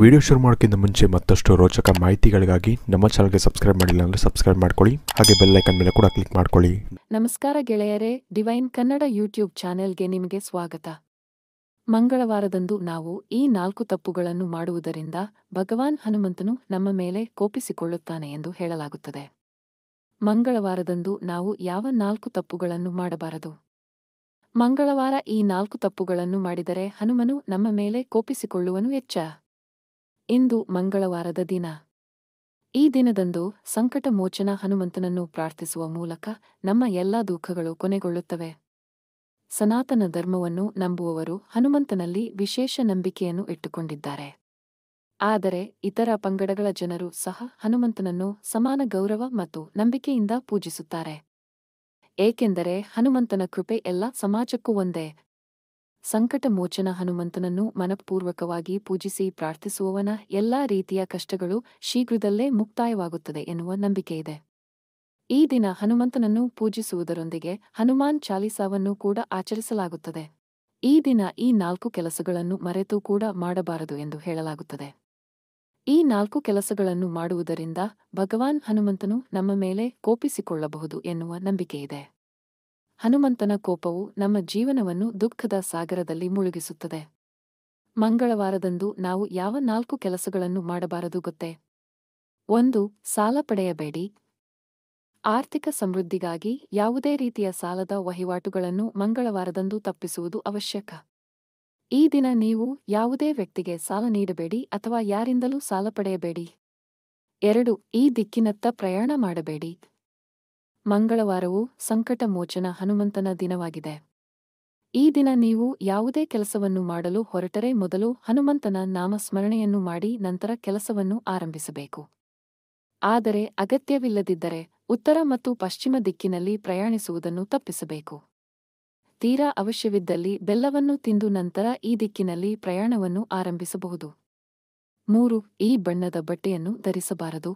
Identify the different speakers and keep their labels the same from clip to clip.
Speaker 1: video ಶುರು ಮಾಡೋಕ್ಕಿಂತ ಮುಂಚೆ ಮತ್ತಷ್ಟು ರೋಚಕ ಮಾಹಿತಿಗಳಿಗಾಗಿ ನಮ್ಮ ಚಾನಲ್ಗೆ ಸಬ್ಸ್ಕ್ರೈಬ್ ಮಾಡಿಲ್ಲ ಅಂದರೆ ಸಬ್ಸ್ಕ್ರೈಬ್ ಮಾಡ್ಕೊಳ್ಳಿ ಹಾಗೆ ಬೆಲ್ಲೈಕನ್ ಮೇಲೆ ಕೂಡ ಕ್ಲಿಕ್ ಮಾಡ್ಕೊಳ್ಳಿ
Speaker 2: ನಮಸ್ಕಾರ ಗೆಳೆಯರೇ ಡಿವೈನ್ ಕನ್ನಡ ಯೂಟ್ಯೂಬ್ ಚಾನೆಲ್ಗೆ ನಿಮಗೆ ಸ್ವಾಗತ ಮಂಗಳವಾರದಂದು ನಾವು ಈ ನಾಲ್ಕು ತಪ್ಪುಗಳನ್ನು ಮಾಡುವುದರಿಂದ ಭಗವಾನ್ ಹನುಮಂತನು ನಮ್ಮ ಮೇಲೆ ಕೋಪಿಸಿಕೊಳ್ಳುತ್ತಾನೆ ಎಂದು ಹೇಳಲಾಗುತ್ತದೆ ಮಂಗಳವಾರದಂದು ನಾವು ಯಾವ ನಾಲ್ಕು ತಪ್ಪುಗಳನ್ನು ಮಾಡಬಾರದು ಮಂಗಳವಾರ ಈ ನಾಲ್ಕು ತಪ್ಪುಗಳನ್ನು ಮಾಡಿದರೆ ಹನುಮನು ನಮ್ಮ ಮೇಲೆ ಕೋಪಿಸಿಕೊಳ್ಳುವನು ಎಚ್ಚ ಇಂದು ಮಂಗಳವಾರದ ದಿನ ಈ ದಿನದಂದು ಸಂಕಟಮೋಚನ ಹನುಮಂತನನ್ನು ಪ್ರಾರ್ಥಿಸುವ ಮೂಲಕ ನಮ್ಮ ಎಲ್ಲಾ ದುಃಖಗಳು ಕೊನೆಗೊಳ್ಳುತ್ತವೆ ಸನಾತನ ಧರ್ಮವನ್ನು ನಂಬುವವರು ಹನುಮಂತನಲ್ಲಿ ವಿಶೇಷ ನಂಬಿಕೆಯನ್ನು ಇಟ್ಟುಕೊಂಡಿದ್ದಾರೆ ಆದರೆ ಇತರ ಪಂಗಡಗಳ ಜನರು ಸಹ ಹನುಮಂತನನ್ನು ಸಮಾನ ಗೌರವ ಮತ್ತು ನಂಬಿಕೆಯಿಂದ ಪೂಜಿಸುತ್ತಾರೆ ಏಕೆಂದರೆ ಹನುಮಂತನ ಕೃಪೆ ಎಲ್ಲ ಸಮಾಜಕ್ಕೂ ಒಂದೇ ಸಂಕಟಮೋಚನ ಹನುಮಂತನನ್ನು ಮನಪೂರ್ವಕವಾಗಿ ಪೂಜಿಸಿ ಪ್ರಾರ್ಥಿಸುವವನ ಎಲ್ಲಾ ರೀತಿಯ ಕಷ್ಟಗಳು ಶೀಘ್ರದಲ್ಲೇ ಮುಕ್ತಾಯವಾಗುತ್ತದೆ ಎನ್ನುವ ನಂಬಿಕೆಯಿದೆ ಈ ದಿನ ಹನುಮಂತನನ್ನು ಪೂಜಿಸುವುದರೊಂದಿಗೆ ಹನುಮಾನ್ ಚಾಲಿಸಾವನ್ನು ಕೂಡ ಆಚರಿಸಲಾಗುತ್ತದೆ ಈ ದಿನ ಈ ನಾಲ್ಕು ಕೆಲಸಗಳನ್ನು ಮರೆತು ಕೂಡ ಮಾಡಬಾರದು ಎಂದು ಹೇಳಲಾಗುತ್ತದೆ ಈ ನಾಲ್ಕು ಕೆಲಸಗಳನ್ನು ಮಾಡುವುದರಿಂದ ಭಗವಾನ್ ಹನುಮಂತನು ನಮ್ಮ ಮೇಲೆ ಕೋಪಿಸಿಕೊಳ್ಳಬಹುದು ಎನ್ನುವ ನಂಬಿಕೆಯಿದೆ ಹನುಮಂತನ ಕೋಪವು ನಮ್ಮ ಜೀವನವನ್ನು ದುಃಖದ ಸಾಗರದಲ್ಲಿ ಮುಳುಗಿಸುತ್ತದೆ ಮಂಗಳವಾರದಂದು ನಾವು ಯಾವ ನಾಲ್ಕು ಕೆಲಸಗಳನ್ನು ಮಾಡಬಾರದು ಗೊತ್ತೇ ಒಂದು ಸಾಲ ಪಡೆಯಬೇಡಿ ಆರ್ಥಿಕ ಸಮೃದ್ಧಿಗಾಗಿ ಯಾವುದೇ ರೀತಿಯ ಸಾಲದ ವಹಿವಾಟುಗಳನ್ನು ಮಂಗಳವಾರದಂದು ತಪ್ಪಿಸುವುದು ಅವಶ್ಯಕ ಈ ದಿನ ನೀವು ಯಾವುದೇ ವ್ಯಕ್ತಿಗೆ ಸಾಲ ನೀಡಬೇಡಿ ಅಥವಾ ಯಾರಿಂದಲೂ ಸಾಲ ಪಡೆಯಬೇಡಿ ಎರಡು ಈ ದಿಕ್ಕಿನತ್ತ ಪ್ರಯಾಣ ಮಾಡಬೇಡಿ ಮಂಗಳವಾರವು ಸಂಕಟ ಮೋಚನ ಹನುಮಂತನ ದಿನವಾಗಿದೆ ಈ ದಿನ ನೀವು ಯಾವುದೇ ಕೆಲಸವನ್ನು ಮಾಡಲು ಹೊರಟರೆ ಮೊದಲು ಹನುಮಂತನ ನಾಮಸ್ಮರಣೆಯನ್ನು ಮಾಡಿ ನಂತರ ಕೆಲಸವನ್ನು ಆರಂಭಿಸಬೇಕು ಆದರೆ ಅಗತ್ಯವಿಲ್ಲದಿದ್ದರೆ ಉತ್ತರ ಮತ್ತು ಪಶ್ಚಿಮ ದಿಕ್ಕಿನಲ್ಲಿ ಪ್ರಯಾಣಿಸುವುದನ್ನು ತಪ್ಪಿಸಬೇಕು ತೀರಾ ಅವಶ್ಯವಿದ್ದಲ್ಲಿ ಬೆಲ್ಲವನ್ನು ತಿಂದು ನಂತರ ಈ ದಿಕ್ಕಿನಲ್ಲಿ ಪ್ರಯಾಣವನ್ನು ಆರಂಭಿಸಬಹುದು ಮೂರು ಈ ಬಣ್ಣದ ಬಟ್ಟೆಯನ್ನು ಧರಿಸಬಾರದು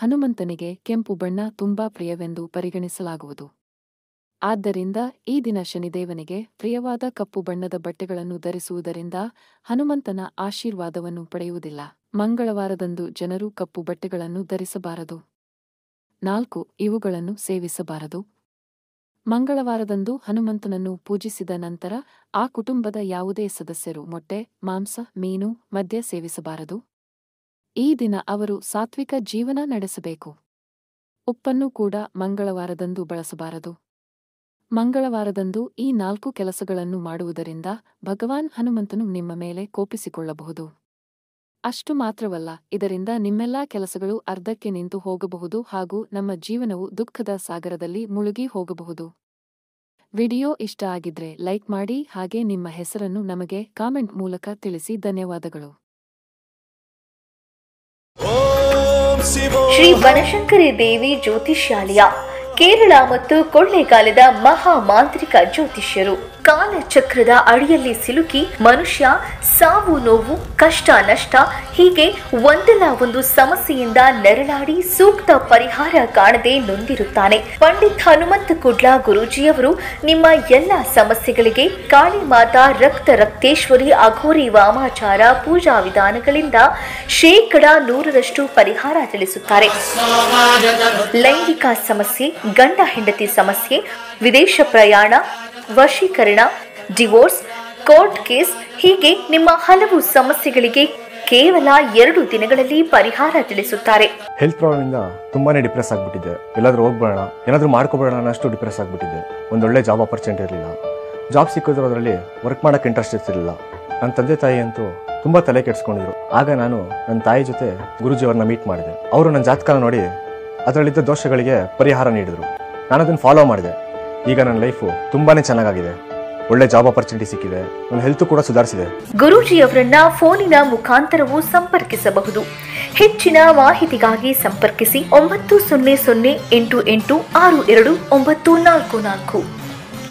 Speaker 2: ಹನುಮಂತನಿಗೆ ಕೆಂಪು ಬಣ್ಣ ತುಂಬಾ ಪ್ರಿಯವೆಂದು ಪರಿಗಣಿಸಲಾಗುವುದು ಆದ್ದರಿಂದ ಈ ದಿನ ಶನಿದೇವನಿಗೆ ಪ್ರಿಯವಾದ ಕಪ್ಪು ಬಣ್ಣದ ಬಟ್ಟೆಗಳನ್ನು ಧರಿಸುವುದರಿಂದ ಹನುಮಂತನ ಆಶೀರ್ವಾದವನ್ನು ಪಡೆಯುವುದಿಲ್ಲ ಮಂಗಳವಾರದಂದು ಜನರು ಕಪ್ಪು ಬಟ್ಟೆಗಳನ್ನು ಧರಿಸಬಾರದು ನಾಲ್ಕು ಇವುಗಳನ್ನು ಸೇವಿಸಬಾರದು ಮಂಗಳವಾರದಂದು ಹನುಮಂತನನ್ನು ಪೂಜಿಸಿದ ನಂತರ ಆ ಕುಟುಂಬದ ಯಾವುದೇ ಸದಸ್ಯರು ಮೊಟ್ಟೆ ಮಾಂಸ ಮೀನು ಮದ್ಯ ಸೇವಿಸಬಾರದು ಈ ದಿನ ಅವರು ಸಾತ್ವಿಕ ಜೀವನ ನಡೆಸಬೇಕು ಉಪ್ಪನ್ನು ಕೂಡ ಮಂಗಳವಾರದಂದು ಬಳಸಬಾರದು ಮಂಗಳವಾರದಂದು ಈ ನಾಲ್ಕು ಕೆಲಸಗಳನ್ನು ಮಾಡುವುದರಿಂದ ಭಗವಾನ್ ಹನುಮಂತನು ನಿಮ್ಮ ಮೇಲೆ ಕೋಪಿಸಿಕೊಳ್ಳಬಹುದು ಅಷ್ಟು ಮಾತ್ರವಲ್ಲ ಇದರಿಂದ ನಿಮ್ಮೆಲ್ಲಾ ಕೆಲಸಗಳು ಅರ್ಧಕ್ಕೆ ನಿಂತು ಹೋಗಬಹುದು ಹಾಗೂ ನಮ್ಮ ಜೀವನವು ದುಃಖದ ಸಾಗರದಲ್ಲಿ ಮುಳುಗಿ ಹೋಗಬಹುದು ವಿಡಿಯೋ ಇಷ್ಟ ಆಗಿದ್ರೆ ಲೈಕ್ ಮಾಡಿ ಹಾಗೆ ನಿಮ್ಮ ಹೆಸರನ್ನು ನಮಗೆ ಕಾಮೆಂಟ್ ಮೂಲಕ ತಿಳಿಸಿ ಧನ್ಯವಾದಗಳು
Speaker 3: ಶ್ರೀ ಬನಶಂಕರಿ ದೇವಿ ಜ್ಯೋತಿಷ್ಯಾಲಯ ಕೇರಳ ಮತ್ತು ಕೊಳ್ಳೆಗಾಲದ ಮಹಾ ಮಾಂತ್ರಿಕ ಜ್ಯೋತಿಷ್ಯರು ಕಾಲಚಕ್ರದ ಅಡಿಯಲ್ಲಿ ಸಿಲುಕಿ ಮನುಷ್ಯ ಸಾವು ನೋವು ಕಷ್ಟ ನಷ್ಟ ಹೀಗೆ ಒಂದಲ್ಲ ಒಂದು ಸಮಸ್ಯೆಯಿಂದ ನೆರಳಾಡಿ ಸೂಕ್ತ ಪರಿಹಾರ ಕಾಣದೆ ನೊಂದಿರುತ್ತಾನೆ ಪಂಡಿತ್ ಹನುಮಂತ ಕುಡ್ಲಾ ಗುರೂಜಿಯವರು ನಿಮ್ಮ ಎಲ್ಲ ಸಮಸ್ಯೆಗಳಿಗೆ ಕಾಳಿ ಮಾತಾ ರಕ್ತ ರಕ್ತೇಶ್ವರಿ ಅಘೋರಿ ವಾಮಾಚಾರ ಪೂಜಾ ವಿಧಾನಗಳಿಂದ ಶೇಕಡ ನೂರರಷ್ಟು ಪರಿಹಾರ ತಿಳಿಸುತ್ತಾರೆ ಲೈಂಗಿಕ ಸಮಸ್ಯೆ ಗಂಡ ಹೆಂಡತಿ ಸಮಸ್ಯೆ ವಿದೇಶ ಪ್ರಯಾಣ ವಶೀಕರಣ ಡಿವೋರ್ಸ್ ಕೋರ್ಟ್ ಕೇಸ್ ಹೀಗೆ ನಿಮ್ಮ ಹಲವು ಸಮಸ್ಯೆಗಳಿಗೆ ಕೇವಲ ಎರಡು ದಿನಗಳಲ್ಲಿ ಪರಿಹಾರ ತಿಳಿಸುತ್ತಾರೆ
Speaker 1: ಹೆಲ್ತ್ ಪ್ರಾಬ್ಲಮ್ ಇಂದ ತುಂಬಾನೇ ಡಿಪ್ರೆಸ್ ಆಗ್ಬಿಟ್ಟಿದೆ ಎಲ್ಲಾದ್ರೂ ಹೋಗ್ಬೇಡ ಏನಾದ್ರೂ ಮಾಡ್ಕೋಬೇಡ ಅಷ್ಟು ಡಿಪ್ರೆಸ್ ಆಗ್ಬಿಟ್ಟಿದೆ ಒಂದೊಳ್ಳೆ ಜಾಬ್ ಅಪರ್ಚುನಿಟಿ ಇರಲಿಲ್ಲ ಜಾಬ್ ಸಿಕ್ಕಿದ್ರು ಅದರಲ್ಲಿ ವರ್ಕ್ ಮಾಡಕ್ಕೆ ಇಂಟ್ರೆಸ್ಟ್ ಇರ್ತಿರಲಿಲ್ಲ ನನ್ನ ತಂದೆ ತಾಯಿ ಅಂತೂ ತುಂಬಾ ತಲೆ ಕೆಡಿಸ್ಕೊಂಡಿದ್ರು ಆಗ ನಾನು ನನ್ನ ತಾಯಿ ಜೊತೆ ಗುರುಜಿ ಅವ್ರನ್ನ ಮೀಟ್ ಮಾಡಿದೆ ಅವರು ನನ್ನ ಜಾತಕ ನೋಡಿ ಅದರಲ್ಲಿದ್ದ ದೋಷಗಳಿಗೆ ಪರಿಹಾರ ನೀಡಿದ್ರು ನಾನು ಅದನ್ನ ಫಾಲೋ ಮಾಡಿದೆ ಈಗ ನನ್ನ ಲೈಫು ತುಂಬಾನೇ ಚೆನ್ನಾಗಿದೆ ಒಳ್ಳೆ ಜಾಬ್ ಅಪರ್ಚುನಿಟಿ ಸಿಕ್ಕಿದೆ ನನ್ನ ಹೆಲ್ತ್ ಕೂಡ ಸುಧಾರಿಸಿದೆ
Speaker 3: ಗುರುಜಿ ಅವರನ್ನ ಫೋನಿನ ಮುಖಾಂತರವೂ ಸಂಪರ್ಕಿಸಬಹುದು ಹೆಚ್ಚಿನ ಮಾಹಿತಿಗಾಗಿ ಸಂಪರ್ಕಿಸಿ ಒಂಬತ್ತು ಸೊನ್ನೆ ಸೊನ್ನೆ ಎಂಟು ಎಂಟು ಆರು ಎರಡು ಒಂಬತ್ತು ನಾಲ್ಕು ನಾಲ್ಕು